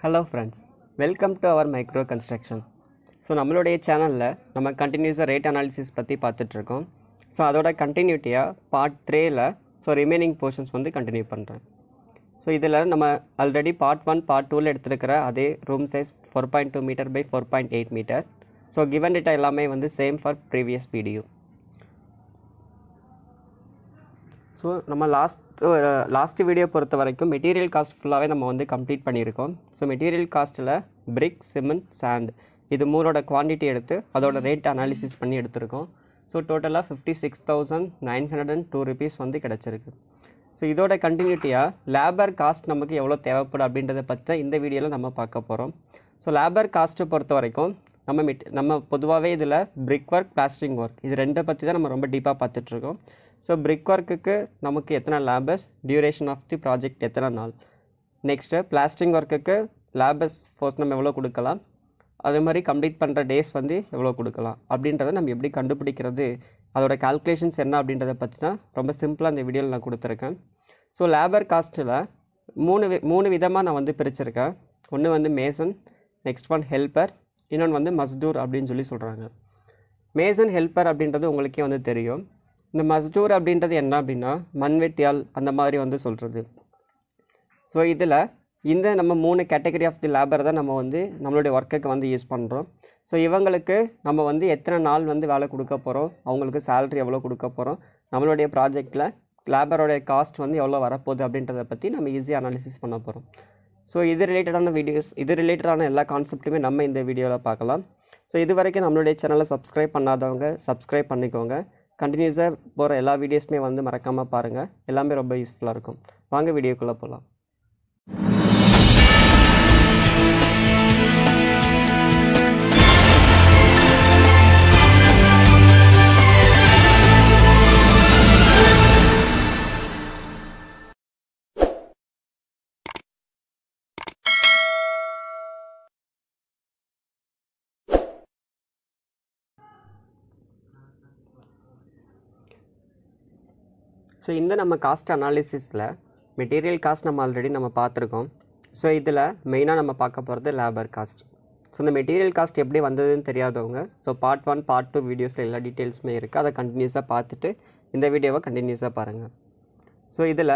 hello friends welcome to our micro construction so நம்மளுடைய சேனலில் நம்ம கண்டினியூஸாக ரேட் அனாலிசிஸ் பற்றி பார்த்துட்ருக்கோம் ஸோ அதோட கண்டினியூட்டியாக பார்ட் த்ரேயில் ஸோ ரிமைனிங் போர்ஷன்ஸ் வந்து கண்டினியூ பண்ணுறேன் ஸோ இதில் நம்ம ஆல்ரெடி பார்ட் ஒன் பார்ட் டூவில் எடுத்துருக்கிற அதே room size four point two metre by four point eight metre so given data எல்லாமே வந்து same for previous video so நம்ம லாஸ்ட் லாஸ்ட் வீடியோ பொறுத்த வரைக்கும் மெட்டீரியல் காஸ்ட் ஃபுல்லாகவே நம்ம வந்து கம்ப்ளீட் பண்ணியிருக்கோம் ஸோ மெட்டீரியல் காஸ்ட்டில் பிரிக் சிமெண்ட் சாண்ட் இது மூணோட குவான்டிட்டி எடுத்து அதோட ரேட் அனாலிசிஸ் பண்ணி எடுத்திருக்கோம் ஸோ டோட்டலாக fifty six thousand nine hundred and two rupees வந்து கிடச்சிருக்கு ஸோ இதோட கண்டினியூட்டியாக லேபர் காஸ்ட் நமக்கு எவ்வளோ தேவைப்படும் அப்படின்றத பற்றி இந்த வீடியோவில் நம்ம பார்க்க போகிறோம் ஸோ லேபர் காஸ்ட்டை பொறுத்த வரைக்கும் நம்ம மிட் நம்ம பொதுவாகவே இதில் பிரிக் ஒர்க் பிளாஸ்டிங் ஒர்க் இது ரெண்டை பற்றி தான் நம்ம ரொம்ப டீப்பாக பார்த்துட்ருக்கோம் ஸோ பிரிக் ஒர்க்குக்கு நமக்கு எத்தனை labours duration of the project எத்தனை நாள் நெக்ஸ்ட்டு பிளாஸ்டிங் ஒர்க்குக்கு லேபஸ் ஃபோர்ஸ் நம்ம எவ்வளோ கொடுக்கலாம் அதே மாதிரி கம்ப்ளீட் பண்ணுற டேஸ் வந்து எவ்வளோ கொடுக்கலாம் அப்படின்றத நம்ம எப்படி கண்டுபிடிக்கிறது அதோட கால்குலேஷன்ஸ் என்ன அப்படின்றத பற்றி தான் ரொம்ப சிம்பிளாக அந்த வீடியோவில் நான் கொடுத்துருக்கேன் ஸோ லேபர் காஸ்ட்டில் மூணு வி மூணு விதமாக நான் வந்து பிரிச்சிருக்கேன் ஒன்று வந்து மேசன் நெக்ஸ்ட் ஒன் ஹெல்பர் இன்னொன்று வந்து மஸ்டூர் அப்படின்னு சொல்லி சொல்கிறாங்க மேசன் ஹெல்பர் அப்படின்றது உங்களுக்கே வந்து தெரியும் இந்த மஸ்டூர் அப்படின்றது என்ன அப்படின்னா மண்வெட்டியால் அந்த மாதிரி வந்து சொல்கிறது ஸோ இதில் இந்த நம்ம மூணு கேட்டகரி ஆஃப் தி லேபர் தான் நம்ம வந்து நம்மளுடைய ஒர்க்குக்கு வந்து யூஸ் பண்ணுறோம் ஸோ இவங்களுக்கு நம்ம வந்து எத்தனை நாள் வந்து வேலை கொடுக்க போகிறோம் அவங்களுக்கு சேல்ரி எவ்வளோ கொடுக்க போகிறோம் நம்மளுடைய ப்ராஜெக்டில் லேபரோடைய காஸ்ட் வந்து எவ்வளோ வரப்போகுது அப்படின்றத பற்றி நம்ம ஈஸியாக அனாலிசிஸ் பண்ண போகிறோம் ஸோ இது ரிலேட்டடான வீடியோஸ் இது ரிலேட்டடான எல்லா கான்செப்ட்டுமே நம்ம இந்த வீடியோவில் பார்க்கலாம் ஸோ இது வரைக்கும் நம்மளுடைய சேனலை சப்ஸ்கிரைப் பண்ணாதவங்க சப்ஸ்கிரைப் பண்ணிக்கோங்க கண்டினியூஸாக போகிற எல்லா வீடியோஸுமே வந்து மறக்காமல் பாருங்கள் எல்லாமே ரொம்ப யூஸ்ஃபுல்லாக இருக்கும் வாங்க வீடியோக்குள்ளே போகலாம் ஸோ இந்த நம்ம காஸ்ட் அனாலிசிஸில் மெட்டீரியல் காஸ்ட் நம்ம ஆல்ரெடி நம்ம பார்த்துருக்கோம் ஸோ இதில் மெயினாக நம்ம பார்க்க போகிறது லேபர் காஸ்ட் ஸோ இந்த மெட்டீரியல் காஸ்ட் எப்படி வந்ததுன்னு தெரியாதவங்க so part one part two வீடியோஸில் எல்லா டீட்டெயில்ஸுமே இருக்குது அதை கண்டினியூஸாக பார்த்துட்டு இந்த வீடியோவை கண்டினியூஸாக பாருங்கள் ஸோ இதில்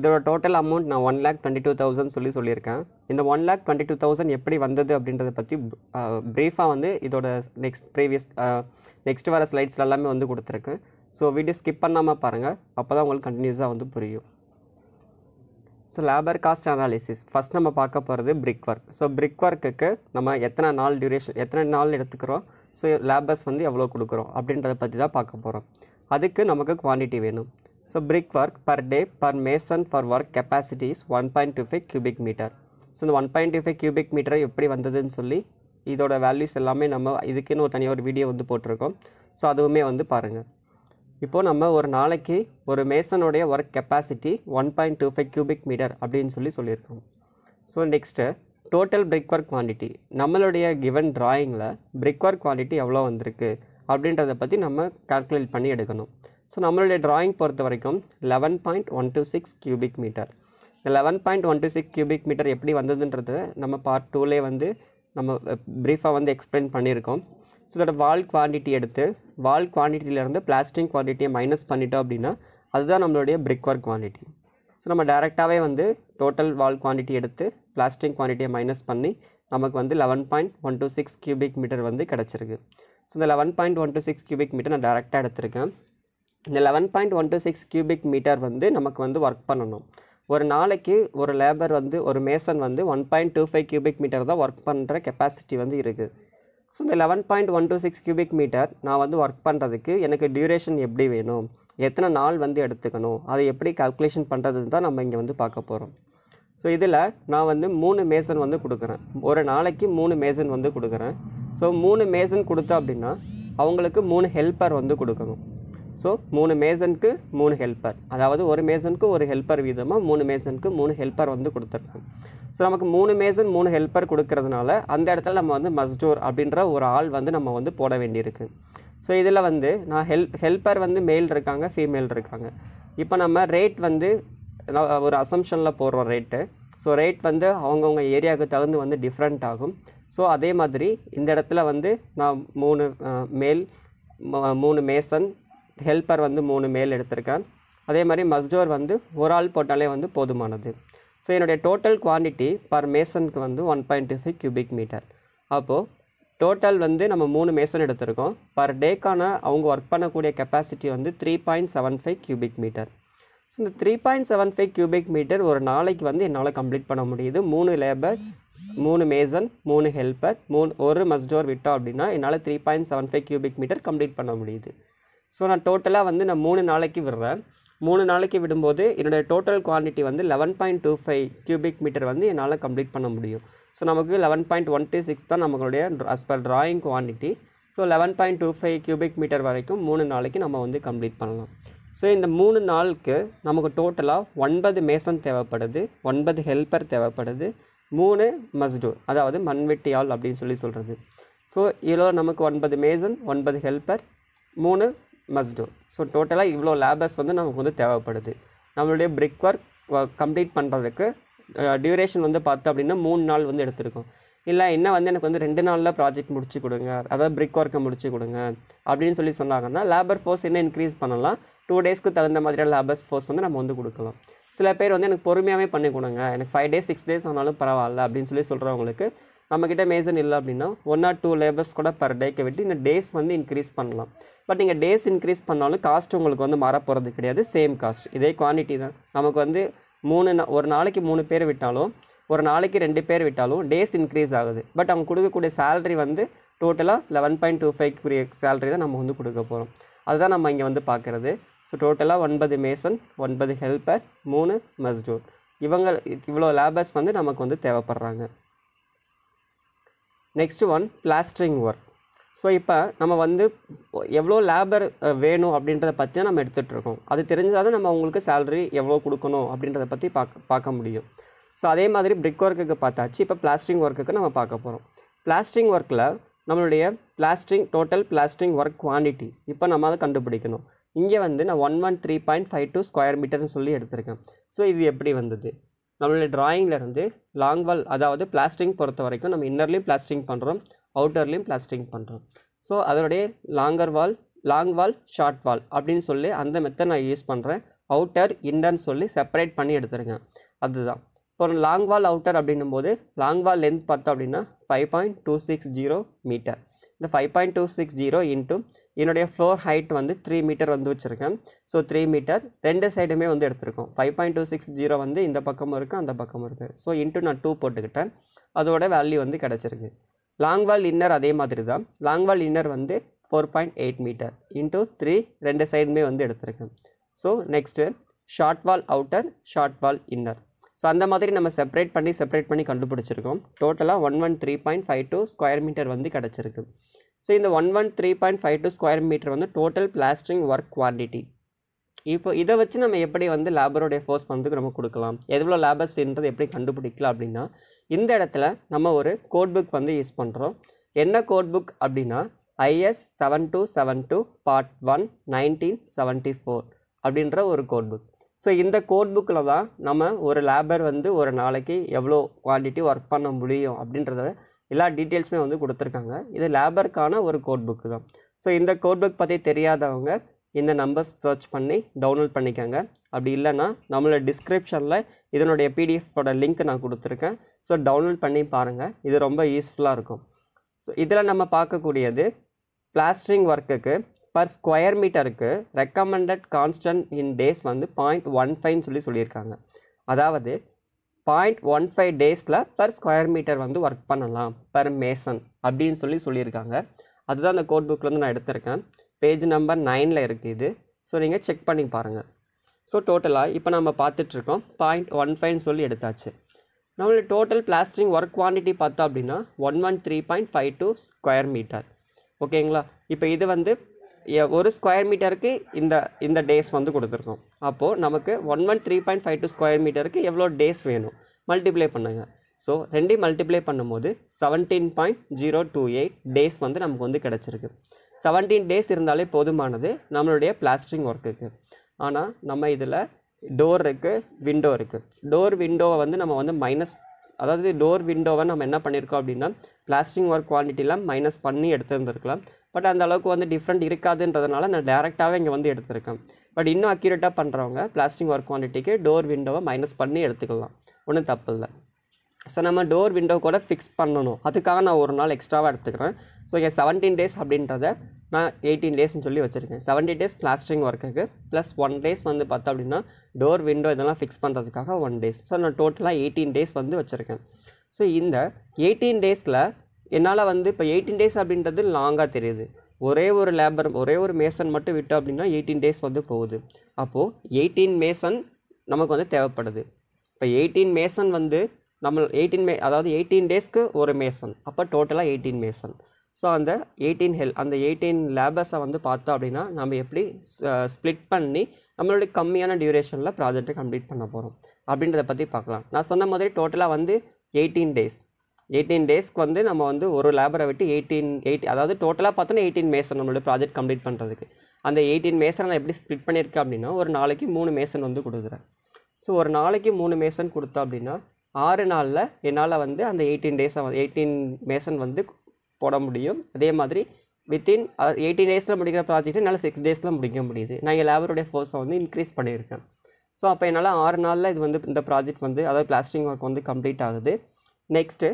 இதோட டோட்டல் அமௌண்ட் நான் one lakh twenty two thousand சொல்லி சொல்லியிருக்கேன் இந்த one lakh twenty two thousand எப்படி வந்தது அப்படின்றத பற்றி ப்ரீஃபாக வந்து இதோட நெக்ஸ்ட் ப்ரீவியஸ் நெக்ஸ்ட் வர ஸ்லைட்ஸில் எல்லாமே வந்து கொடுத்துருக்கு ஸோ வீடியோ ஸ்கிப் பண்ணாமல் பாருங்கள் அப்போ தான் உங்களுக்கு கண்டினியூஸாக வந்து புரியும் so labour cost analysis first நம்ம பார்க்க போகிறது பிரிக் ஒர்க் ஸோ பிரிக் ஒர்க்குக்கு நம்ம எத்தனை நாள் டியூரேஷன் எத்தனை நாள் எடுத்துக்கிறோம் ஸோ லேபர்ஸ் வந்து எவ்வளோ கொடுக்குறோம் அப்படின்றத பற்றி தான் பார்க்க போகிறோம் அதுக்கு நமக்கு குவான்டிட்டி வேணும் so brick work per day per mason for work capacity one point two five cubic metre so இந்த one point two five cubic metre எப்படி வந்ததுன்னு சொல்லி இதோட வேல்யூஸ் எல்லாமே நம்ம இதுக்குன்னு ஒரு தனியாக ஒரு வீடியோ வந்து போட்டிருக்கோம் ஸோ அதுவுமே வந்து பாருங்கள் இப்போது நம்ம ஒரு நாளைக்கு ஒரு மேசனுடைய work capacity one point two five cubic metre அப்படின்னு சொல்லி சொல்லியிருக்கோம் so next total brick work quantity நம்மளுடைய கிவன் ட்ராயிங்கில் பிரிக் ஒர்க் குவான்டிட்டி எவ்வளோ வந்திருக்கு அப்படின்றத பற்றி நம்ம கால்குலேட் பண்ணி எடுக்கணும் ஸோ நம்மளுடைய ட்ராயிங் பொறுத்த வரைக்கும் eleven point one two six cubic metre இந்த eleven point one two six cubic metre எப்படி வந்ததுன்றது நம்ம பார்ட் டூலே வந்து நம்ம ப்ரீஃபாக eh, வந்து எக்ஸ்பிளைன் பண்ணியிருக்கோம் ஸோ அதோட வால் குவான்டிட்டி எடுத்து வால் குவான்டிட்டியிலேருந்து பிளாஸ்டிங் குவான்டிட்டியை மைனஸ் பண்ணிட்டோம் அப்படின்னா அதுதான் நம்மளுடைய பிரிக் ஒர்க் குவான்டிட்டி ஸோ நம்ம டேரெக்டாகவே வந்து டோட்டல் வால் குவான்டிட்டி எடுத்து பிளாஸ்டிக் குவான்டிட்டியை மைனஸ் பண்ணி நமக்கு வந்து eleven point one two six cubic metre வந்து கிடச்சிருக்கு ஸோ இந்த eleven point one two six cubic metre நான் டேரெக்டாக எடுத்திருக்கேன் இந்த eleven point one two six cubic metre வந்து நமக்கு வந்து ஒர்க் பண்ணணும் ஒரு நாளைக்கு ஒரு லேபர் வந்து ஒரு மேசன் வந்து one point two five cubic metre தான் ஒர்க் பண்ணுற கெப்பாசிட்டி வந்து இருக்குது ஸோ இந்த eleven point one two six cubic metre நான் வந்து ஒர்க் பண்ணுறதுக்கு எனக்கு டியூரேஷன் எப்படி வேணும் எத்தனை நாள் வந்து எடுத்துக்கணும் அதை எப்படி கால்குலேஷன் பண்ணுறதுன்னு தான் நம்ம இங்கே வந்து பார்க்க போகிறோம் ஸோ இதில் நான் வந்து மூணு மேசன் வந்து கொடுக்குறேன் ஒரு நாளைக்கு மூணு மேசன் வந்து கொடுக்குறேன் ஸோ மூணு மேசன் கொடுத்தா அப்படின்னா அவங்களுக்கு மூணு ஹெல்ப்பர் வந்து கொடுக்கணும் ஸோ மூணு மேசனுக்கு மூணு ஹெல்ப்பர் அதாவது ஒரு மேசனுக்கு ஒரு ஹெல்ப்பர் வீதமாக மூணு மேசனுக்கு மூணு ஹெல்ப்பர் வந்து கொடுத்துருக்கேன் ஸோ நமக்கு மூணு மேசன் மூணு ஹெல்ப்பர் கொடுக்கறதுனால அந்த இடத்துல நம்ம வந்து மஸ்டோர் அப்படின்ற ஒரு ஆள் வந்து நம்ம வந்து போட வேண்டியிருக்கு ஸோ இதில் வந்து நான் ஹெல்ப் ஹெல்ப்பர் வந்து மேல் இருக்காங்க ஃபீமேல் இருக்காங்க இப்போ நம்ம ரேட் வந்து ஒரு அசம்ஷனில் போடுறோம் ரேட்டு ஸோ ரேட் வந்து அவங்கவுங்க ஏரியாவுக்கு தகுந்து வந்து டிஃப்ரெண்ட் ஆகும் ஸோ அதே மாதிரி இந்த இடத்துல வந்து நான் மூணு மேல் மூணு மேசன் ஹெல்ப்பர் வந்து மூணு மேல் எடுத்திருக்கேன் அதே மாதிரி மஸ்டோர் வந்து ஒரு ஆள் போட்டாலே வந்து போதுமானது ஸோ என்னுடைய டோட்டல் குவான்டிட்டி பர் மேசனுக்கு வந்து one point two five cubic metre அப்போது டோட்டல் வந்து நம்ம மூணு மேசன் எடுத்திருக்கோம் பர் டேக்கான அவங்க ஒர்க் பண்ணக்கூடிய கெப்பாசிட்டி வந்து three point seven five cubic metre so இந்த three point seven five cubic metre ஒரு நாளைக்கு வந்து என்னால் கம்ப்ளீட் பண்ண முடியுது மூணு லேபர் மூணு மேசன் மூணு ஹெல்பர் மூணு ஒரு மஸ்டோர் விட்டோம் அப்படின்னா என்னால் three point seven five cubic metre complete பண்ண முடியுது ஸோ நான் டோட்டலாக வந்து நான் மூணு நாளைக்கு விடுறேன் மூணு நாளைக்கு விடும்போது என்னுடைய டோட்டல் குவான்டிட்டி வந்து eleven point two five cubic metre வந்து என்னால் கம்ப்ளீட் பண்ண முடியும் ஸோ நமக்கு eleven point one two six தான் நம்மளுடைய as per drawing quantity so eleven point two five cubic metre வரைக்கும் மூணு நாளைக்கு நம்ம வந்து கம்ப்ளீட் பண்ணலாம் ஸோ இந்த மூணு நாளுக்கு நமக்கு டோட்டலாக ஒன்பது மேசன் தேவைப்படுது ஒன்பது ஹெல்பர் தேவைப்படுது மூணு மஸ்டூர் அதாவது மண்வெட்டியால் அப்படின்னு சொல்லி சொல்கிறது ஸோ இதில் நமக்கு ஒன்பது மேசன் ஒன்பது ஹெல்ப்பர் மூணு மஸ்ட் டூ ஸோ டோட்டலாக இவ்வளோ லேபர்ஸ் வந்து நமக்கு வந்து தேவைப்படுது நம்மளுடைய பிரிக் ஒர்க் கம்ப்ளீட் பண்ணுறதுக்கு டியூரேஷன் வந்து பார்த்தோம் அப்படின்னா மூணு நாள் வந்து எடுத்திருக்கோம் இல்லை என்ன வந்து எனக்கு வந்து ரெண்டு நாளில் ப்ராஜெக்ட் முடிச்சு கொடுங்க அதாவது பிரிக் ஒர்க்கை முடிச்சு கொடுங்க அப்படின்னு சொல்லி சொன்னாங்கன்னா லேபர் ஃபோர்ஸ் என்ன இன்க்ரீஸ் பண்ணலாம் டூ டேஸ்க்கு தகுந்த மாதிரியான லேபர்ஸ் ஃபோர்ஸ் வந்து நம்ம வந்து கொடுக்கலாம் சில பேர் வந்து எனக்கு பொறுமையாகவே பண்ணி கொடுங்க எனக்கு ஃபைவ் டேஸ் சிக்ஸ் டேஸ் ஆனாலும் பரவாயில்ல அப்படின்னு சொல்லி சொல்கிறவங்களுக்கு நம்மக்கிட்ட மேசன் இல்லை அப்படின்னா ஒன் ஆர் டூ லேபர்ஸ் கூட பர் டேக்கு விட்டு இந்த டேஸ் வந்து இன்க்ரீஸ் பண்ணலாம் பட் நீங்கள் டேஸ் இன்க்ரீஸ் பண்ணாலும் காஸ்ட் உங்களுக்கு வந்து மறப்போகிறது கிடையாது சேம் காஸ்ட் இதே குவான்டிட்டி தான் நமக்கு வந்து மூணு ஒரு நாளைக்கு மூணு பேர் விட்டாலும் ஒரு நாளைக்கு ரெண்டு பேர் விட்டாலும் டேஸ் இன்க்ரீஸ் ஆகுது பட் அவங்க கொடுக்கக்கூடிய சேலரி வந்து டோட்டலாக லெவன் பாயிண்ட் டூ ஃபைவ்க்குரிய சேலரி தான் நம்ம வந்து கொடுக்க போகிறோம் அதுதான் நம்ம இங்கே வந்து பார்க்குறது ஸோ டோட்டலாக ஒன்பது மேசன் ஒன்பது ஹெல்பர் மூணு மஸ்டூர் இவங்க இவ்வளோ லேபர்ஸ் வந்து நமக்கு வந்து தேவைப்படுறாங்க next one plastering work so இப்போ நம்ம வந்து எவ்வளோ லேபர் வேணும் அப்படின்றத பற்றி தான் நம்ம எடுத்துகிட்ருக்கோம் அது தெரிஞ்சால் தான் நம்ம அவங்களுக்கு சேலரி எவ்வளோ கொடுக்கணும் அப்படின்றத பற்றி பார்க்க பார்க்க முடியும் ஸோ அதே மாதிரி பிரிக் ஒர்க்குக்கு பார்த்தாச்சு இப்போ பிளாஸ்டிங் ஒர்க்குக்கு நம்ம பார்க்க போகிறோம் பிளாஸ்டிங் ஒர்க்கில் நம்மளுடைய plastering total plastering work quantity இப்போ நம்ம அதை கண்டுபிடிக்கணும் இங்கே வந்து நான் one one three point five two square மீட்டர்னு சொல்லி எடுத்திருக்கேன் ஸோ இது எப்படி வந்தது நம்மளுடைய லாங் லாங்வால் அதாவது பிளாஸ்டிங் பொறுத்த வரைக்கும் நம்ம இன்னர்லேயும் பிளாஸ்டிங் பண்ணுறோம் அவுட்டர்லேயும் பிளாஸ்டிங் பண்ணுறோம் ஸோ அதனுடைய longer wall long wall short wall அப்படின்னு சொல்லி அந்த மெத்தட் நான் யூஸ் பண்ணுறேன் அவுட்டர் இன்னர்னு சொல்லி செப்பரேட் பண்ணி எடுத்துருக்கேன் அதுதான் இப்போ லாங் வால் அவுட்டர் அப்படின்னும் போது லாங் வால் லென்த் பார்த்தோம் அப்படின்னா five point two six zero metre இந்த five point two six zero into என்னுடைய ஃப்ளோர் ஹைட் வந்து த்ரீ மீட்டர் வந்து வச்சுருக்கேன் ஸோ த்ரீ மீட்டர் ரெண்டு சைடுமே வந்து எடுத்திருக்கோம் five point two six zero வந்து இந்த பக்கமும் இருக்குது அந்த பக்கமும் இருக்குது ஸோ இன்ட்டு நான் டூ போட்டுக்கிட்டேன் அதோட வேல்யூ வந்து கிடச்சிருக்கு லாங் வால் இன்னர் அதே மாதிரி தான் லாங் வால் இன்னர் வந்து four point eight metre into three ரெண்டு சைடுமே வந்து எடுத்திருக்கேன் so next short wall outer short wall inner so அந்த மாதிரி நம்ம செப்பரேட் பண்ணி செப்பரேட் பண்ணி கண்டுபிடிச்சிருக்கோம் டோட்டலாக one one three point five two square metre வந்து கிடச்சிருக்கு ஸோ இந்த one one three point five two square metre வந்து டோட்டல் பிளாஸ்டரிங் ஒர்க் குவான்டிட்டி இப்போ இதை வச்சு நம்ம எப்படி வந்து லேபருடைய ஃபோர்ஸ் வந்து நம்ம கொடுக்கலாம் எவ்வளோ லேபர்ஸ் ஃபீல்ன்றது எப்படி கண்டுபிடிக்கலாம் அப்படின்னா இந்த இடத்துல நம்ம ஒரு கோட் புக் வந்து யூஸ் பண்ணுறோம் என்ன கோட் புக் அப்படின்னா IS seven two seven two part one nineteen seventy four அப்படின்ற ஒரு கோட் புக் ஸோ இந்த கோட் புக்கில் தான் நம்ம ஒரு லேபர் வந்து ஒரு நாளைக்கு எவ்வளோ குவான்டிட்டி ஒர்க் பண்ண முடியும் அப்படின்றத எல்லா டீட்டெயில்ஸுமே வந்து கொடுத்துருக்காங்க இது லேபருக்கான ஒரு கோட் புக்கு தான் ஸோ இந்த கோட் புக் பற்றி தெரியாதவங்க இந்த நம்பர்ஸ் சர்ச் பண்ணி டவுன்லோட் பண்ணிக்கோங்க அப்படி இல்லைன்னா நம்மளோட டிஸ்கிரிப்ஷனில் இதனுடைய பிடிஎஃபோட லிங்க் நான் கொடுத்துருக்கேன் ஸோ டவுன்லோட் பண்ணி பாருங்கள் இது ரொம்ப யூஸ்ஃபுல்லாக இருக்கும் ஸோ இதில் நம்ம பார்க்கக்கூடியது பிளாஸ்டரிங் ஒர்க்குக்கு பர் ஸ்கொயர் மீட்டருக்கு ரெக்கமெண்டட் கான்ஸ்டன்ட் இன் டேஸ் வந்து பாயிண்ட் ஒன் ஃபைவ்னு சொல்லி சொல்லியிருக்காங்க அதாவது பாயிண்ட் ஒன் ஃபைவ் டேஸில் பர் ஸ்கொயர் மீட்டர் வந்து ஒர்க் பண்ணலாம் பர் மேசன் அப்படின்னு சொல்லி சொல்லியிருக்காங்க அதுதான் அந்த கோட் புக்கில் வந்து நான் எடுத்திருக்கேன் பேஜ் நம்பர் நைனில் இருக்குது இது ஸோ நீங்கள் செக் பண்ணி பாருங்கள் ஸோ டோட்டலாக இப்போ நம்ம பார்த்துட்ருக்கோம் பாயிண்ட் ஒன் ஃபைவ்னு சொல்லி எடுத்தாச்சு நம்மளோட டோட்டல் பிளாஸ்டரிங் ஒர்க் குவான்டிட்டி பார்த்தோம் அப்படின்னா one one three point five two square metre ஓகேங்களா இப்போ இது வந்து ஒரு ஸ்கொயர் மீட்டருக்கு இந்த இந்த டேஸ் வந்து கொடுத்துருக்கோம் அப்போது நமக்கு one one three point five two square மீட்டருக்கு எவ்வளோ டேஸ் வேணும் மல்டிப்ளை பண்ணுங்கள் ஸோ ரெண்டையும் மல்டிப்ளை பண்ணும்போது seventeen point zero two eight days வந்து நமக்கு வந்து கிடச்சிருக்கு செவன்டீன் டேஸ் இருந்தாலே போதுமானது நம்மளுடைய பிளாஸ்டரிங் ஒர்க்குக்கு ஆனால் நம்ம இதில் டோர் இருக்குது விண்டோ இருக்குது டோர் விண்டோவை வந்து நம்ம வந்து மைனஸ் அதாவது டோர் விண்டோவை நம்ம என்ன பண்ணியிருக்கோம் அப்படின்னா பிளாஸ்டிங் ஒர்க் குவான்டிட்டிலாம் மைனஸ் பண்ணி எடுத்துருந்துருக்கலாம் பட் அந்த அளவுக்கு வந்து டிஃப்ரெண்ட் இருக்காதுன்றதுனால நான் டேரெக்டாகவே இங்கே வந்து எடுத்திருக்கேன் பட் இன்னும் அக்யூரேட்டாக பண்ணுறவங்க பிளாஸ்டிங் ஒர்க் குவான்டிட்டிக்கு டோர் விண்டோவை மைனஸ் பண்ணி எடுத்துக்கலாம் ஒன்றும் தப்பு இல்லை ஸோ நம்ம டோர் விண்டோ கூட ஃபிக்ஸ் பண்ணணும் அதுக்காக நான் ஒரு நாள் எக்ஸ்ட்ராவாக எடுத்துக்கிறேன் ஸோ என் செவன்டீன் டேஸ் அப்படின்றத நான் எயிட்டீன் டேஸ்னு சொல்லி வச்சுருக்கேன் செவன்டி டேஸ் பிளாஸ்டரிங் ஒர்க்குக்கு ப்ளஸ் ஒன் டேஸ் வந்து பார்த்தோம் அப்படின்னா டோர் விண்டோ இதெல்லாம் ஃபிக்ஸ் பண்ணுறதுக்காக ஒன் டேஸ் ஸோ நான் டோட்டலாக எயிட்டீன் டேஸ் வந்து வச்சுருக்கேன் ஸோ இந்த எயிட்டீன் டேஸில் என்னால் வந்து இப்போ எயிட்டீன் டேஸ் அப்படின்றது லாங்காக தெரியுது ஒரே ஒரு லேபர் ஒரே ஒரு மேசன் மட்டும் விட்டோம் அப்படின்னா எயிட்டீன் டேஸ் வந்து போகுது அப்போது எயிட்டீன் மேசன் நமக்கு வந்து தேவைப்படுது இப்போ எயிட்டீன் மேசன் வந்து நம்ம எயிட்டீன் மே அதாவது எயிட்டீன் டேஸ்க்கு ஒரு மேசன் அப்போ டோட்டலாக எயிட்டீன் மேசன் ஸோ அந்த எயிட்டீன் ஹெல் அந்த எயிட்டீன் லேபர்ஸை வந்து பார்த்தோம் அப்படின்னா நம்ம எப்படி ஸ்ப்ளிட் பண்ணி நம்மளுடைய கம்மியான டியூரேஷனில் ப்ராஜெக்டை கம்ப்ளீட் பண்ண போகிறோம் அப்படின்றத பற்றி பார்க்கலாம் நான் சொன்ன மாதிரி டோட்டலாக வந்து எயிட்டீன் டேஸ் எயிட்டீன் டேஸ்க்கு வந்து நம்ம வந்து ஒரு லேபரை விட்டு எயிட்டீன் எயிட் அதாவது டோட்டலாக பார்த்தோன்னா எயிட்டீன் மேசன் நம்மளுடைய ப்ராஜெக்ட் கம்ப்ளீட் பண்ணுறதுக்கு அந்த எயிட்டீன் மேசனை எப்படி ஸ்ப்ளிட் பண்ணியிருக்கேன் அப்படின்னா ஒரு நாளைக்கு மூணு மேசன் வந்து கொடுக்குறேன் ஸோ ஒரு நாளைக்கு மூணு மேசன் கொடுத்தா அப்படின்னா ஆறு நாளில் என்னால் வந்து அந்த எயிட்டீன் டேஸை எயிட்டீன் மேசன் வந்து போட முடியும் அதே மாதிரி வித்தின் எயிட்டீன் டேஸில் முடிக்கிற ப்ராஜெக்ட் என்னால் சிக்ஸ் டேஸில் முடிக்க முடியுது நான் என் லேபருடைய ஃபோர்ஸை வந்து இன்க்ரீஸ் பண்ணியிருக்கேன் ஸோ அப்போ என்னால் ஆறு நாளில் இது வந்து இந்த ப்ராஜெக்ட் வந்து அதாவது பிளாஸ்டிங் ஒர்க் வந்து கம்ப்ளீட் ஆகுது நெக்ஸ்ட்டு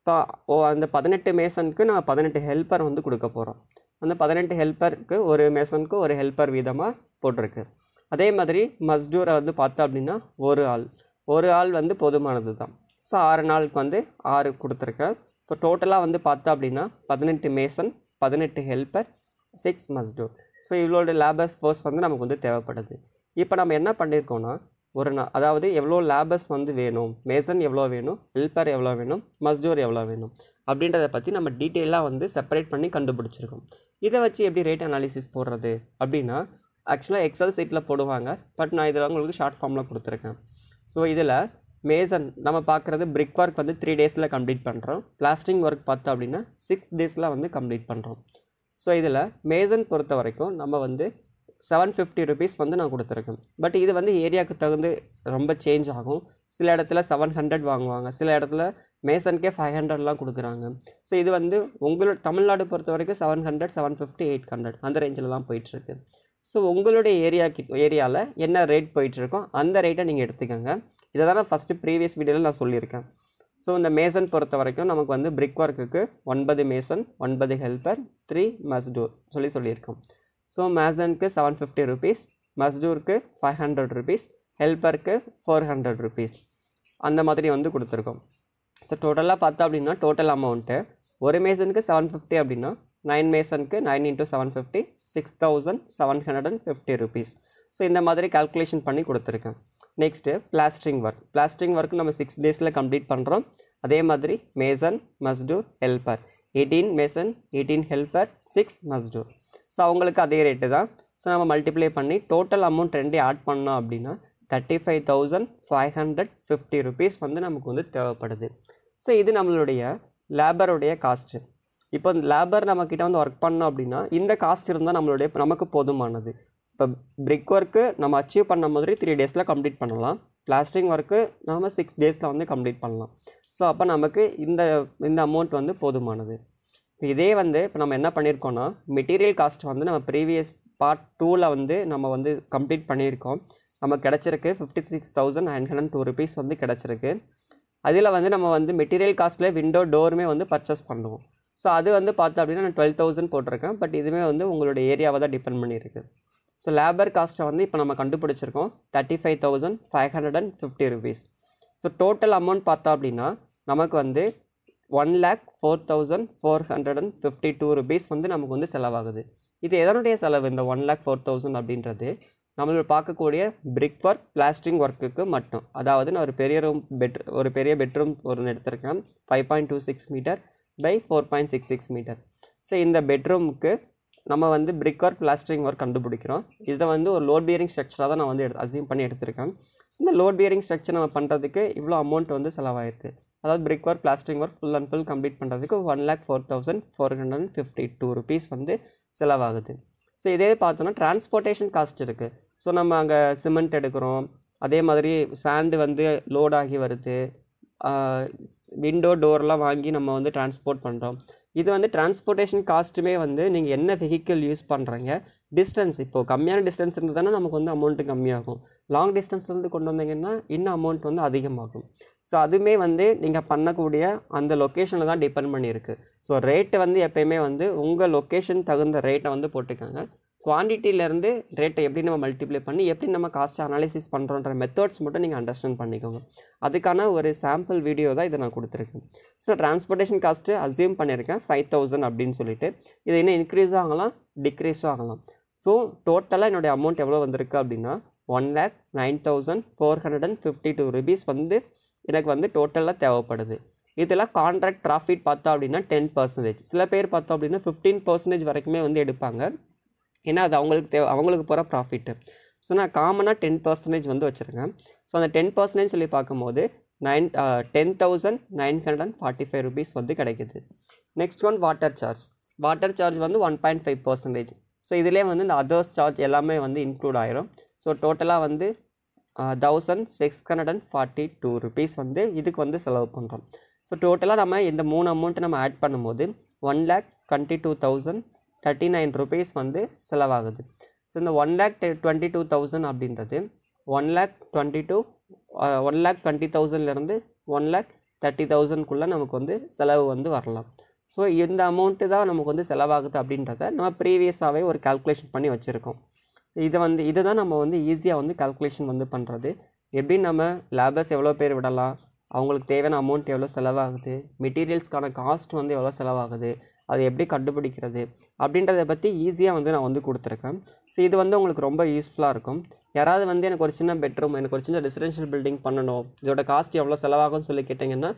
இப்போ ஓ அந்த பதினெட்டு மேசனுக்கு நான் பதினெட்டு ஹெல்ப்பர் வந்து கொடுக்க போகிறோம் அந்த பதினெட்டு ஹெல்ப்பருக்கு ஒரு மேசனுக்கு ஒரு ஹெல்ப்பர் வீதமாக போட்டிருக்கு அதே மாதிரி மஸ்டூரை வந்து பார்த்தோம் அப்படின்னா ஒரு ஆள் ஒரு ஆள் வந்து போதுமானது தான் ஸோ ஆறு நாளுக்கு வந்து ஆறு கொடுத்துருக்கேன் ஸோ டோட்டலாக வந்து பார்த்தா அப்படின்னா பதினெட்டு மேசன் பதினெட்டு ஹெல்ப்பர் சிக்ஸ் மஸ்டோர் ஸோ இவ்வளோட லேபர்ஸ் ஃபோர்ஸ் வந்து நமக்கு வந்து தேவைப்படுது இப்போ நம்ம என்ன பண்ணியிருக்கோம்னா ஒரு நாள் அதாவது எவ்வளோ லேபர்ஸ் வந்து வேணும் மேசன் எவ்வளோ வேணும் ஹெல்ப்பர் எவ்வளோ வேணும் மஸ்டோர் எவ்வளோ வேணும் அப்படின்றத பற்றி நம்ம டீட்டெயிலாக வந்து செப்பரேட் பண்ணி கண்டுபிடிச்சிருக்கோம் இதை வச்சு எப்படி ரேட் அனாலிசிஸ் போடுறது அப்படின்னா ஆக்சுவலாக எக்ஸல் சீட்டில் போடுவாங்க பட் நான் இதில் உங்களுக்கு ஷார்ட் ஃபார்மில் கொடுத்துருக்கேன் ஸோ இதில் மேசன் நம்ம பார்க்குறது பிரிக் ஒர்க் வந்து த்ரீ டேஸில் கம்ப்ளீட் பண்ணுறோம் பிளாஸ்டிங் ஒர்க் பார்த்தோம் அப்படின்னா சிக்ஸ் டேஸில் வந்து கம்ப்ளீட் பண்ணுறோம் ஸோ இதில் மேசன் பொறுத்த வரைக்கும் நம்ம வந்து செவன் ஃபிஃப்டி ருபீஸ் வந்து நான் கொடுத்துருக்கேன் பட் இது வந்து ஏரியாவுக்கு தகுந்து ரொம்ப சேஞ்ச் ஆகும் சில இடத்துல செவன் ஹண்ட்ரட் வாங்குவாங்க சில இடத்துல மேசனுக்கே ஃபைவ் ஹண்ட்ரட்லாம் கொடுக்குறாங்க ஸோ இது வந்து உங்களோட தமிழ்நாடு பொறுத்த வரைக்கும் seven hundred seven fifty eight hundred அந்த ரேஞ்சில் தான் போயிட்டுருக்கு ஸோ உங்களுடைய ஏரியா கிட் ஏரியாவில் என்ன ரேட் போயிட்டுருக்கோ அந்த ரேட்டை நீங்கள் எடுத்துக்கோங்க இதை தான் ஃபஸ்ட்டு ப்ரீவியஸ் வீடியோவில் நான் சொல்லியிருக்கேன் ஸோ இந்த மேசன் பொறுத்த வரைக்கும் நமக்கு வந்து பிரிக் ஒர்க்குக்கு ஒன்பது மேசன் ஒன்பது ஹெல்பர் த்ரீ மஸ்டூர் சொல்லி சொல்லியிருக்கோம் ஸோ மேசனுக்கு செவன் ஃபிஃப்டி ருபீஸ் மஸ்டூருக்கு ஃபைவ் ஹண்ட்ரட் ருபீஸ் ஹெல்பருக்கு ஃபோர் ஹண்ட்ரட் ருபீஸ் அந்த மாதிரி வந்து கொடுத்துருக்கோம் ஸோ டோட்டலாக பார்த்தா அப்படின்னா டோட்டல் அமௌண்ட்டு ஒரு மேசனுக்கு செவன் ஃபிஃப்டி அப்படின்னா நைன் மேசனுக்கு nine into seven fifty six thousand seven hundred and fifty rupees so இந்த மாதிரி கால்குலேஷன் பண்ணி கொடுத்துருக்கேன் next plastering work plastering work நம்ம சிக்ஸ் டேஸில் கம்ப்ளீட் பண்ணுறோம் அதே மாதிரி மேசன் மஸ்டூர் helper eighteen mason eighteen helper six மஸ்டூர் ஸோ அவங்களுக்கு அதே ரேட்டு தான் ஸோ நம்ம மல்டிப்ளை பண்ணி டோட்டல் அமௌண்ட் ரெண்டே ஆட் பண்ணோம் அப்படின்னா thirty five thousand five hundred fifty rupees வந்து நமக்கு வந்து தேவைப்படுது ஸோ இது நம்மளுடைய லேபருடைய காஸ்ட்டு இப்போ லேபர் நம்மக்கிட்ட வந்து ஒர்க் பண்ணோம் அப்படின்னா இந்த காஸ்ட் இருந்தால் நம்மளுடைய நமக்கு போதுமானது இப்போ பிரிக் ஒர்க்கு நம்ம அச்சீவ் பண்ண மாதிரி த்ரீ டேஸில் கம்ப்ளீட் பண்ணலாம் பிளாஸ்டிங் ஒர்க்கு நம்ம சிக்ஸ் டேஸில் வந்து கம்ப்ளீட் பண்ணலாம் ஸோ அப்போ நமக்கு இந்த இந்த அமௌண்ட் வந்து போதுமானது இதே வந்து இப்போ நம்ம என்ன பண்ணியிருக்கோன்னா மெட்டீரியல் காஸ்ட் வந்து நம்ம ப்ரீவியஸ் பார்ட் டூவில் வந்து நம்ம வந்து கம்ப்ளீட் பண்ணியிருக்கோம் நம்ம கிடச்சிருக்கு fifty six thousand nine hundred two rupees வந்து கிடச்சிருக்கு அதில் வந்து நம்ம வந்து மெட்டீரியல் காஸ்ட்லேயே விண்டோ டோருமே வந்து பர்ச்சேஸ் பண்ணுவோம் ஸோ அது வந்து பார்த்தோம் அப்படின்னா நான் டுவெல் தௌசண்ட் போட்டிருக்கேன் பட் இதுவுமே வந்து உங்களோட ஏரியாவை தான் டிபெண்ட் பண்ணியிருக்கு ஸோ லேபர் காஸ்ட்டை வந்து இப்போ நம்ம கண்டுபிடிச்சிருக்கோம் thirty five thousand five hundred and fifty rupees so total amount பார்த்தோம் அப்படின்னா நமக்கு வந்து one lakh four thousand four hundred and fifty two rupees வந்து நமக்கு வந்து செலவாகுது இது எதனுடைய செலவு இந்த ஒன் லேக் ஃபோர் தௌசண்ட் அப்படின்றது நம்மளோட பார்க்கக்கூடிய பிரிக் ஒர்க் பிளாஸ்டிங் ஒர்க்குக்கு மட்டும் அதாவது நான் ஒரு பெரிய ரூம் பெட் ஒரு பெரிய பெட்ரூம் ஒரு எடுத்திருக்கேன் five point two six meter by four point six six meter so இந்த பெட்ரூமுக்கு நம்ம வந்து பிரிக் ஒர்க் பிளாஸ்டரிங் ஒர்க் கண்டுபிடிக்கிறோம் இதை வந்து ஒரு லோட் பியரிங் ஸ்ட்ரக்சராக தான் நான் வந்து எடுத்து அசியூம் பண்ணி எடுத்திருக்கேன் ஸோ இந்த லோட் பியரிங் ஸ்ட்ரக்சர் நம்ம பண்ணுறதுக்கு இவ்வளோ அமௌண்ட் வந்து செலவாயிருக்கு அதாவது brick work plastering work full and full complete பண்ணுறதுக்கு one lakh four thousand four hundred and fifty two rupees வந்து செலவாகுது ஸோ இதே பார்த்தோன்னா டிரான்ஸ்போர்ட்டேஷன் காஸ்ட் இருக்குது ஸோ நம்ம அங்கே சிமெண்ட் எடுக்கிறோம் அதே மாதிரி சாண்டு வந்து லோடாகி வருது விண்டோ டோர்லாம் வாங்கி நம்ம வந்து டிரான்ஸ்போர்ட் பண்ணுறோம் இது வந்து டிரான்ஸ்போர்ட்டேஷன் காஸ்ட்டுமே வந்து நீங்கள் என்ன வெஹிக்கிள் யூஸ் பண்ணுறீங்க டிஸ்டன்ஸ் இப்போது கம்மியான டிஸ்டன்ஸ் இருந்தால் தானே நமக்கு வந்து அமௌண்ட்டு கம்மியாகும் லாங் டிஸ்டன்ஸ்லேருந்து கொண்டு வந்தீங்கன்னா இன்னும் அமௌண்ட் வந்து அதிகமாகும் ஸோ அதுவுமே வந்து நீங்கள் பண்ணக்கூடிய அந்த லொக்கேஷனில் தான் டிபெண்ட் பண்ணியிருக்கு ஸோ ரேட்டு வந்து எப்பயுமே வந்து உங்கள் லொக்கேஷன் தகுந்த ரேட்டை வந்து போட்டுக்கோங்க குவான்டிட்டியிலேருந்து ரேட்டை எப்படி நம்ம மல்டிப்ளை பண்ணி எப்படி நம்ம காஸ்ட்டை அனாலிசிஸ் பண்ணுறோன்ற மெத்தட்ஸ் மட்டும் நீங்கள் அண்டர்ஸ்டாண்ட் பண்ணிக்கோங்க அதுக்கான ஒரு சாம்பிள் வீடியோ தான் இதை நான் கொடுத்துருக்கேன் ஸோ நான் டிரான்ஸ்போர்ட்டேஷன் காஸ்ட்டு அசியூம் பண்ணியிருக்கேன் ஃபைவ் தௌசண்ட் அப்படின்னு சொல்லிட்டு இது இன்னும் இன்க்ரீஸும் ஆகலாம் டிக்ரீஸும் ஆகலாம் ஸோ டோட்டலாக என்னுடைய அமௌண்ட் எவ்வளோ வந்திருக்கு அப்படின்னா one lakh nine thousand four hundred and fifty two rupees வந்து எனக்கு வந்து டோட்டலாக தேவைப்படுது இதில் கான்ட்ராக்ட் ப்ராஃபிட் பார்த்தோம் அப்படின்னா டென் பர்சன்டேஜ் சில பேர் பார்த்தோம் அப்படின்னா ஃபிஃப்டீன் பர்சன்டேஜ் வரைக்குமே வந்து எடுப்பாங்க ஏன்னா அது அவங்களுக்கு தேவை அவங்களுக்கு போகிற ப்ராஃபிட்டு ஸோ நான் காமனாக டென் பர்சன்டேஜ் வந்து வச்சுருக்கேன் ஸோ அந்த டென் பர்சன்டேஜ் சொல்லி பார்க்கும்போது nine ten thousand nine hundred and forty five rupees வந்து கிடைக்கிது next one water charge water charge வந்து one point five percentage so இதிலே வந்து இந்த அதர்ஸ் சார்ஜ் எல்லாமே வந்து இன்க்ளூட் ஆயிரும் ஸோ டோட்டலாக வந்து thousand six hundred and forty two rupees வந்து இதுக்கு வந்து செலவு பண்ணுறோம் ஸோ டோட்டலாக நம்ம இந்த மூணு அமௌண்ட்டை நம்ம ஆட் பண்ணும்போது one lakh twenty two thousand thirty nine rupees வந்து செலவாகுது ஸோ இந்த one lakh twenty two thousand அப்படின்றது one lakh twenty two one lakh twenty தௌசண்ட்லேருந்து ஒன் லேக் தேர்ட்டி தௌசண்ட்குள்ளே நமக்கு வந்து செலவு வந்து வரலாம் ஸோ இந்த அமௌண்ட்டு தான் நமக்கு வந்து செலவாகுது அப்படின்றத நம்ம ப்ரீவியஸாகவே ஒரு கால்குலேஷன் பண்ணி வச்சுருக்கோம் இதை வந்து இதை தான் நம்ம வந்து ஈஸியாக வந்து கால்குலேஷன் வந்து பண்ணுறது எப்படி நம்ம லேபர்ஸ் எவ்வளோ பேர் விடலாம் அவங்களுக்கு தேவையான அமௌண்ட் எவ்வளோ செலவாகுது மெட்டீரியல்ஸ்க்கான காஸ்ட் வந்து எவ்வளோ செலவாகுது அதை எப்படி கண்டுபிடிக்கிறது அப்படின்றத பற்றி ஈஸியாக வந்து நான் வந்து கொடுத்துருக்கேன் ஸோ இது வந்து உங்களுக்கு ரொம்ப யூஸ்ஃபுல்லாக இருக்கும் யாராவது வந்து எனக்கு ஒரு சின்ன பெட்ரூம் எனக்கு ஒரு சின்ன ரெசிடென்ஷியல் பில்டிங் பண்ணணும் இதோட காஸ்ட் எவ்வளோ செலவாகும்னு சொல்லி கேட்டிங்கன்னா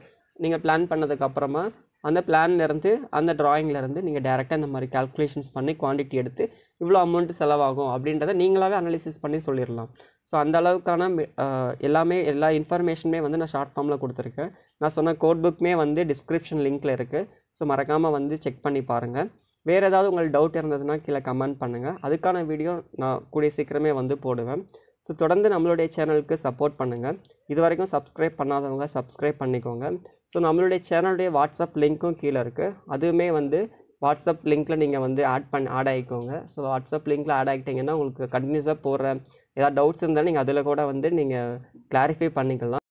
நீங்கள் பிளான் பண்ணதுக்கப்புறமா அந்த பிளான்லேருந்து அந்த ட்ராயிங்லேருந்து நீங்கள் டேரெக்டாக இந்த மாதிரி கால்குலேஷன்ஸ் பண்ணி குவான்டிட்டி எடுத்து இவ்வளோ அமௌண்ட்டு செலவாகும் அப்படின்றத நீங்களாகவே அனலிசிஸ் பண்ணி சொல்லிடலாம் ஸோ அந்த அளவுக்கான எல்லாமே எல்லா இன்ஃபர்மேஷனுமே வந்து நான் ஷார்ட் ஃபார்மில் கொடுத்துருக்கேன் நான் சொன்ன கோட் புக்குமே வந்து டிஸ்கிரிப்ஷன் லிங்க்கில் இருக்குது ஸோ மறக்காமல் வந்து செக் பண்ணி பாருங்கள் வேறு ஏதாவது உங்களுக்கு டவுட் இருந்ததுன்னா கீழே கமெண்ட் பண்ணுங்கள் அதுக்கான வீடியோ நான் கூடிய சீக்கிரமே வந்து போடுவேன் ஸோ தொடர்ந்து நம்மளுடைய சேனலுக்கு சப்போர்ட் பண்ணுங்கள் இது வரைக்கும் சப்ஸ்கிரைப் பண்ணாதவங்க சப்ஸ்கிரைப் பண்ணிக்கோங்க ஸோ நம்மளுடைய சேனலுடைய வாட்ஸ்அப் லிங்க்கும் கீழே இருக்குது அதுவுமே வந்து வாட்ஸ்அப் லிங்க்கில் நீங்கள் வந்து ஆட் பண்ணி ஆட் ஆகிக்கோங்க ஸோ வாட்ஸ்அப் லிங்க்கில் ஆட் ஆகிட்டிங்கன்னா உங்களுக்கு கண்டினியூஸாக போடுற ஏதாவது டவுட்ஸ் இருந்தாலும் நீங்கள் அதில் கூட வந்து நீங்கள் கிளாரிஃபை பண்ணிக்கலாம்